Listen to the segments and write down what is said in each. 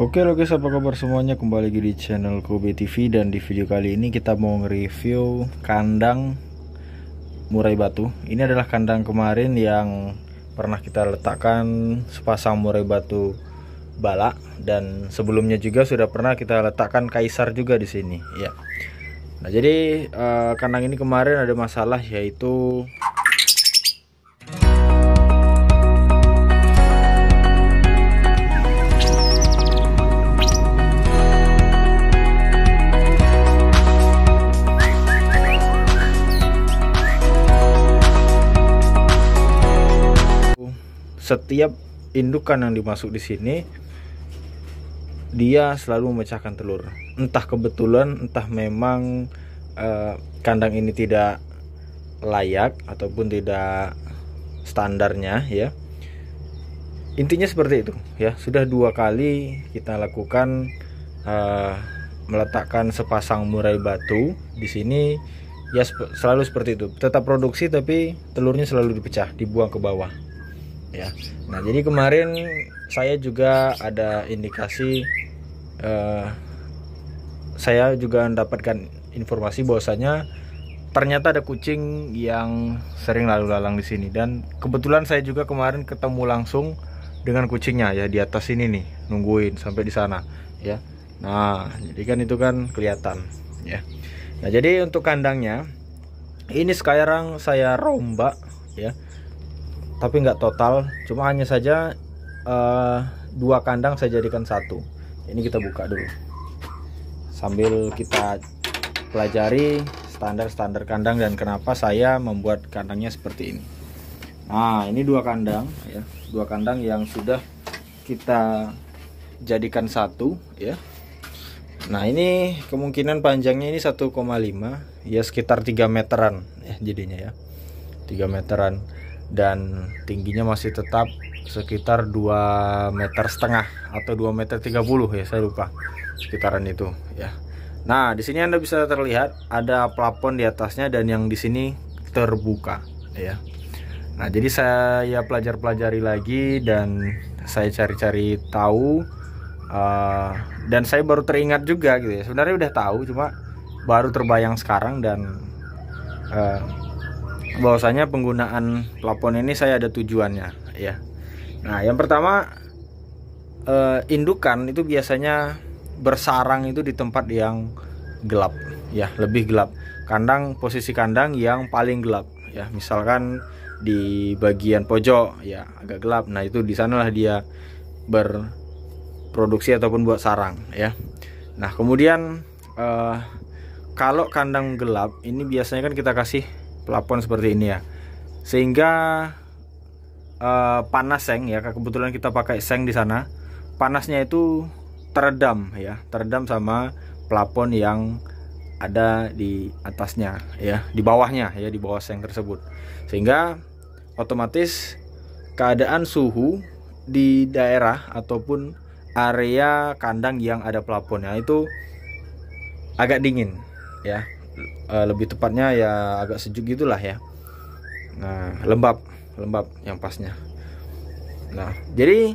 Oke okay, guys apa kabar semuanya kembali lagi di channel Kobe TV dan di video kali ini kita mau nge-review kandang murai batu ini adalah kandang kemarin yang pernah kita letakkan sepasang murai batu balak dan sebelumnya juga sudah pernah kita letakkan kaisar juga di sini ya nah jadi uh, kandang ini kemarin ada masalah yaitu setiap indukan yang dimasuk di sini dia selalu memecahkan telur. Entah kebetulan, entah memang eh, kandang ini tidak layak ataupun tidak standarnya ya. Intinya seperti itu ya. Sudah dua kali kita lakukan eh, meletakkan sepasang murai batu di sini ya selalu seperti itu. Tetap produksi tapi telurnya selalu dipecah, dibuang ke bawah ya. Nah, jadi kemarin saya juga ada indikasi eh, saya juga mendapatkan informasi bahwasanya ternyata ada kucing yang sering lalu-lalang di sini dan kebetulan saya juga kemarin ketemu langsung dengan kucingnya ya di atas sini nih nungguin sampai di sana ya. Nah, jadi kan itu kan kelihatan ya. Nah, jadi untuk kandangnya ini sekarang saya rombak ya tapi nggak total cuma hanya saja uh, dua kandang saya jadikan satu ini kita buka dulu sambil kita pelajari standar-standar kandang dan kenapa saya membuat kandangnya seperti ini nah ini dua kandang ya dua kandang yang sudah kita jadikan satu ya nah ini kemungkinan panjangnya ini 1,5 ya sekitar 3 meteran ya jadinya ya 3 meteran dan tingginya masih tetap sekitar 2 meter setengah atau 2 meter 30 ya saya lupa sekitaran itu ya nah di sini anda bisa terlihat ada plafon di atasnya dan yang di sini terbuka ya nah jadi saya pelajar-pelajari lagi dan saya cari-cari tahu uh, dan saya baru teringat juga gitu ya sebenarnya udah tahu cuma baru terbayang sekarang dan uh, bahwasanya penggunaan plafon ini saya ada tujuannya ya. Nah, yang pertama eh, indukan itu biasanya bersarang itu di tempat yang gelap ya, lebih gelap. Kandang posisi kandang yang paling gelap ya. Misalkan di bagian pojok ya agak gelap. Nah, itu di sanalah dia berproduksi ataupun buat sarang ya. Nah, kemudian eh, kalau kandang gelap ini biasanya kan kita kasih plafon seperti ini ya sehingga uh, panas seng ya kebetulan kita pakai seng di sana panasnya itu teredam ya teredam sama plafon yang ada di atasnya ya di bawahnya ya di bawah seng tersebut sehingga otomatis keadaan suhu di daerah ataupun area kandang yang ada plafonnya itu agak dingin ya uh, lebih tepatnya ya agak sejuk gitulah ya nah lembab lembab yang pasnya nah jadi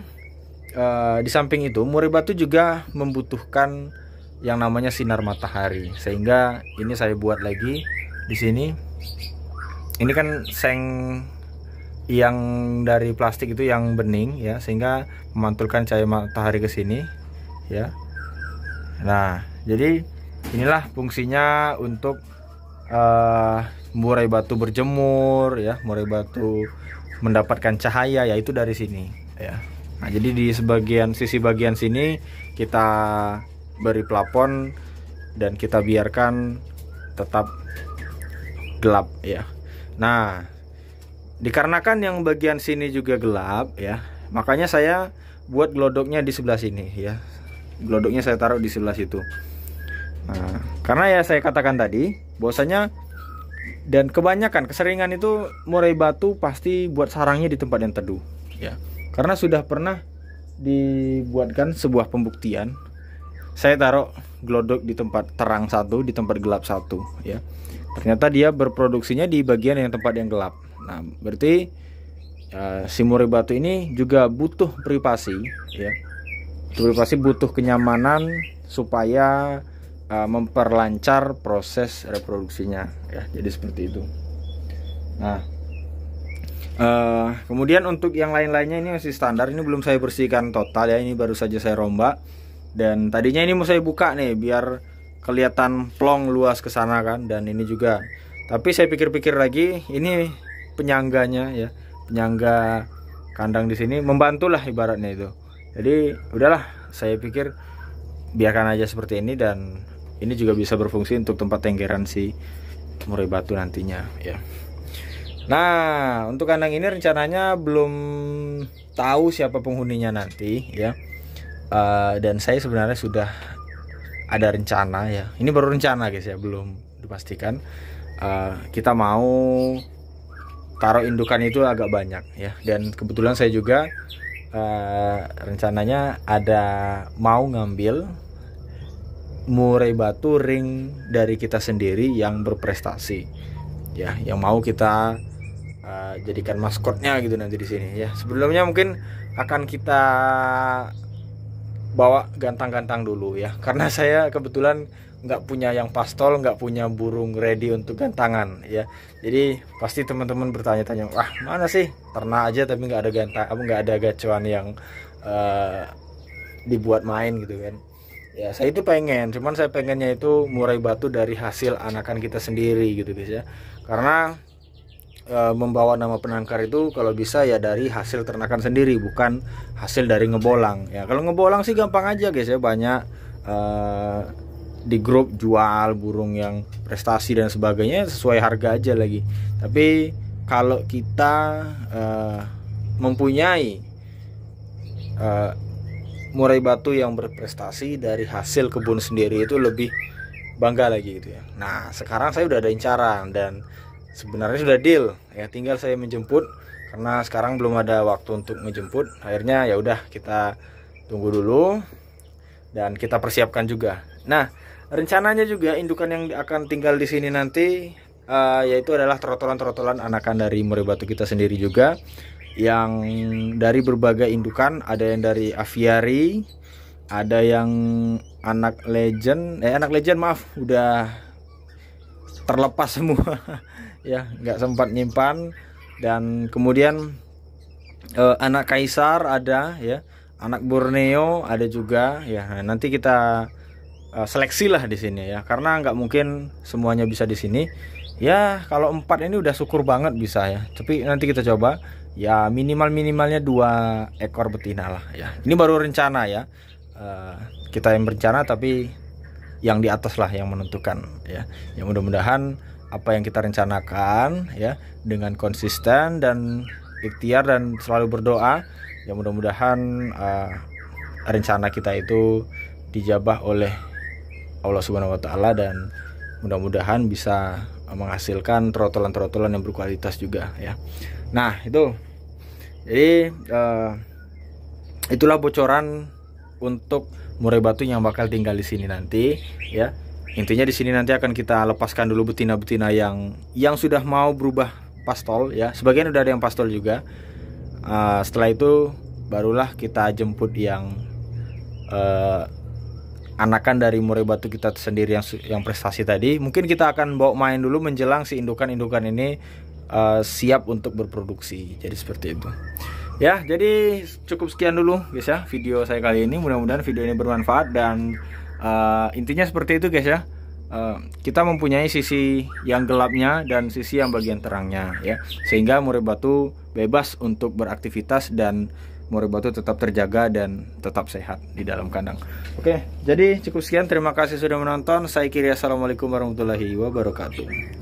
uh, di samping itu murai batu juga membutuhkan yang namanya sinar matahari sehingga ini saya buat lagi di sini ini kan seng yang dari plastik itu yang bening ya sehingga memantulkan cahaya matahari ke sini ya nah jadi inilah fungsinya untuk uh, murai batu berjemur ya murai batu mendapatkan cahaya yaitu dari sini ya nah jadi di sebagian sisi bagian sini kita beri plafon dan kita biarkan tetap gelap ya nah dikarenakan yang bagian sini juga gelap ya makanya saya buat glodoknya di sebelah sini ya glodoknya saya taruh di sebelah situ Nah, karena ya saya katakan tadi, bahwasanya dan kebanyakan keseringan itu murai batu pasti buat sarangnya di tempat yang teduh. Ya. Karena sudah pernah dibuatkan sebuah pembuktian. Saya taruh glodok di tempat terang satu, di tempat gelap satu, ya. Ternyata dia berproduksinya di bagian yang tempat yang gelap. Nah, berarti uh, si murai batu ini juga butuh privasi, ya. Privasi butuh kenyamanan supaya uh, memperlancar proses reproduksinya ya jadi seperti itu nah uh, kemudian untuk yang lain-lainnya ini masih standar ini belum saya bersihkan total ya ini baru saja saya rombak dan tadinya ini mau saya buka nih biar kelihatan plong luas ke sana kan dan ini juga tapi saya pikir-pikir lagi ini penyangganya ya penyangga kandang di sini membantulah ibaratnya itu jadi udahlah saya pikir biarkan aja seperti ini dan ini juga bisa berfungsi untuk tempat tenggeran si murai batu nantinya ya nah untuk kandang ini rencananya belum tahu siapa penghuninya nanti ya uh, dan saya sebenarnya sudah ada rencana ya ini baru rencana guys ya belum dipastikan uh, kita mau taruh indukan itu agak banyak ya dan kebetulan saya juga uh, rencananya ada mau ngambil murai batu ring dari kita sendiri yang berprestasi ya yang mau kita uh, jadikan maskotnya gitu nanti di sini ya sebelumnya mungkin akan kita bawa gantang-gantang dulu ya karena saya kebetulan nggak punya yang pastol nggak punya burung ready untuk gantangan ya jadi pasti teman-teman bertanya-tanya wah mana sih ternak aja tapi nggak ada gantang nggak ada gacuan yang uh, dibuat main gitu kan ya saya itu pengen cuman saya pengennya itu murai batu dari hasil anakan kita sendiri gitu guys ya karena e, membawa nama penangkar itu kalau bisa ya dari hasil ternakan sendiri bukan hasil dari ngebolang ya kalau ngebolang sih gampang aja guys ya banyak e, di grup jual burung yang prestasi dan sebagainya sesuai harga aja lagi tapi kalau kita e, mempunyai e, murai batu yang berprestasi dari hasil kebun sendiri itu lebih bangga lagi gitu ya. Nah sekarang saya udah ada incaran dan sebenarnya sudah deal ya tinggal saya menjemput karena sekarang belum ada waktu untuk menjemput akhirnya ya udah kita tunggu dulu dan kita persiapkan juga. Nah rencananya juga indukan yang akan tinggal di sini nanti uh, yaitu adalah trotolan-trotolan anakan dari murai batu kita sendiri juga yang dari berbagai indukan, ada yang dari aviary, ada yang anak legend, eh anak legend maaf, udah terlepas semua, ya nggak sempat nyimpan. Dan kemudian eh, anak kaisar ada, ya anak Borneo ada juga, ya nah, nanti kita eh, seleksi lah di sini ya, karena nggak mungkin semuanya bisa di sini. Ya kalau empat ini udah syukur banget bisa ya, tapi nanti kita coba ya minimal minimalnya dua ekor betina lah ya ini baru rencana ya uh, kita yang berencana tapi yang di atas lah yang menentukan ya yang mudah-mudahan apa yang kita rencanakan ya dengan konsisten dan ikhtiar dan selalu berdoa yang mudah-mudahan uh, rencana kita itu dijabah oleh Allah Subhanahu wa taala dan mudah-mudahan bisa menghasilkan trotolan-trotolan yang berkualitas juga ya. Nah, itu jadi uh, itulah bocoran untuk murai batu yang bakal tinggal di sini nanti ya intinya di sini nanti akan kita lepaskan dulu betina-betina yang yang sudah mau berubah pastol ya sebagian udah ada yang pastol juga uh, setelah itu barulah kita jemput yang uh, anakan dari murai batu kita sendiri yang yang prestasi tadi mungkin kita akan bawa main dulu menjelang si indukan indukan ini uh, siap untuk berproduksi jadi seperti itu ya jadi cukup sekian dulu guys ya video saya kali ini mudah-mudahan video ini bermanfaat dan uh, intinya seperti itu guys ya uh, kita mempunyai sisi yang gelapnya dan sisi yang bagian terangnya ya sehingga murid batu bebas untuk beraktivitas dan murid batu tetap terjaga dan tetap sehat di dalam kandang oke jadi cukup sekian terima kasih sudah menonton saya kiri assalamualaikum warahmatullahi wabarakatuh